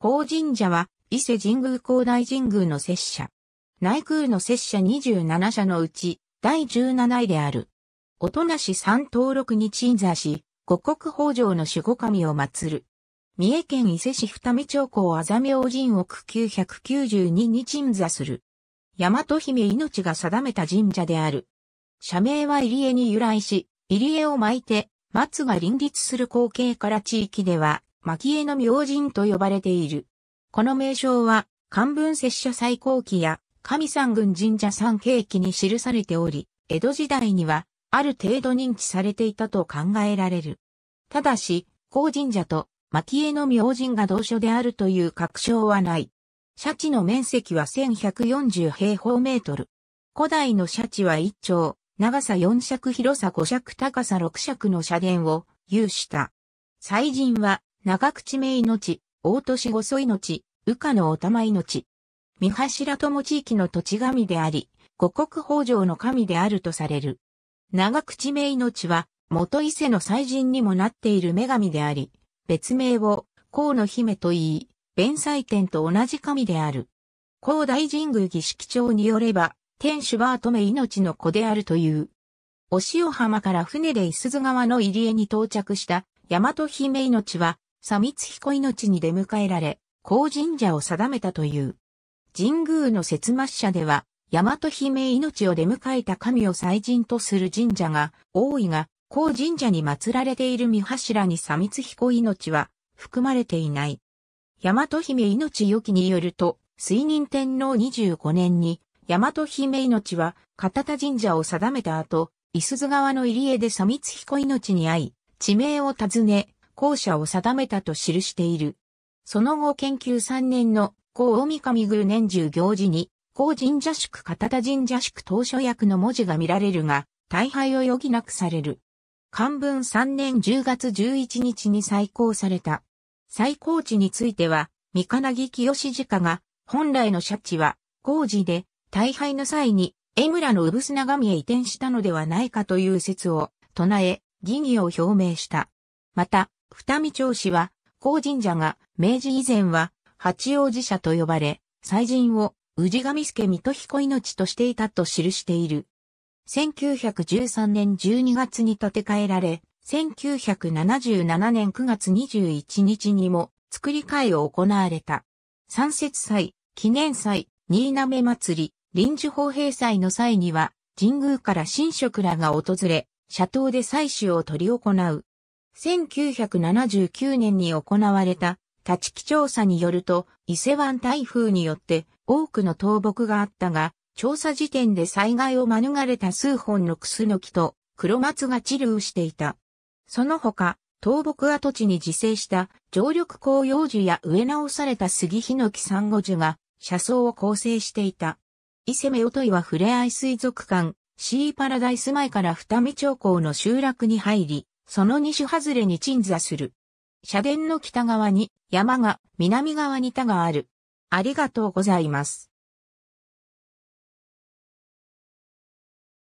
法神社は伊勢神宮高大神宮の摂社。内宮の摂社27社のうち第17位である。おとなし三登録に鎮座し、五国法上の守護神を祀る。三重県伊勢市二見町港あざみ王神奥992に鎮座する。大和姫命が定めた神社である。社名は入江に由来し、入江を巻いて、松が林立する光景から地域では、蒔絵の明神と呼ばれている。この名称は、漢文拙者最高期や神山群神社三景記に記されており、江戸時代には、ある程度認知されていたと考えられる。ただし、高神社と蒔絵の明神が同所であるという確証はない。社地の面積は1140平方メートル。古代の社地は一丁、長さ4尺広さ5尺高さ6尺の社殿を有した。祭神は長口目命、大年細命、羽化のお玉命。三柱友地域の土地神であり、五国北条の神であるとされる。長口目命は、元伊勢の祭神にもなっている女神であり、別名を、河野姫と言い、弁祭天と同じ神である。高大神宮儀式長によれば、天守は乙女命の子であるという。お塩浜から船で伊豆川の入江に到着した、大和姫命は、佐光彦命に出迎えられ、高神社を定めたという。神宮の節末社では、大和姫命を出迎えた神を祭神とする神社が多いが、高神社に祀られている御柱に佐光彦命は含まれていない。大和姫命よきによると、水任天皇25年に、大和姫命は片田神社を定めた後、伊豆川の入江で佐光彦命に会い、地名を尋ね、校舎を定めたと記している。その後研究3年の高大神宮年中行事に、高神社宿片田神社宿当初役の文字が見られるが、大敗を余儀なくされる。漢文3年10月11日に再興された。再興地については、三金木清家が、本来の社地は、工事で、大敗の際に、江村の産砂神へ移転したのではないかという説を、唱え、疑義を表明した。また、二見町市は、高神社が明治以前は八王子社と呼ばれ、祭神を氏神助水戸彦命としていたと記している。1913年12月に建て替えられ、1977年9月21日にも作り替えを行われた。三節祭、記念祭、新滑祭り、臨時法平祭の際には、神宮から神職らが訪れ、社頭で祭祀を執り行う。1979年に行われた立ち調査によると、伊勢湾台風によって多くの倒木があったが、調査時点で災害を免れた数本のクスノキと黒松が治療していた。その他、倒木跡地に自生した常緑広葉樹や植え直された杉ヒノキサンゴ樹が車窓を構成していた。伊勢目音はふれあい水族館、シーパラダイス前から二見町港の集落に入り、その2種外れに鎮座する。社殿の北側に山が、南側に田がある。ありがとうございます。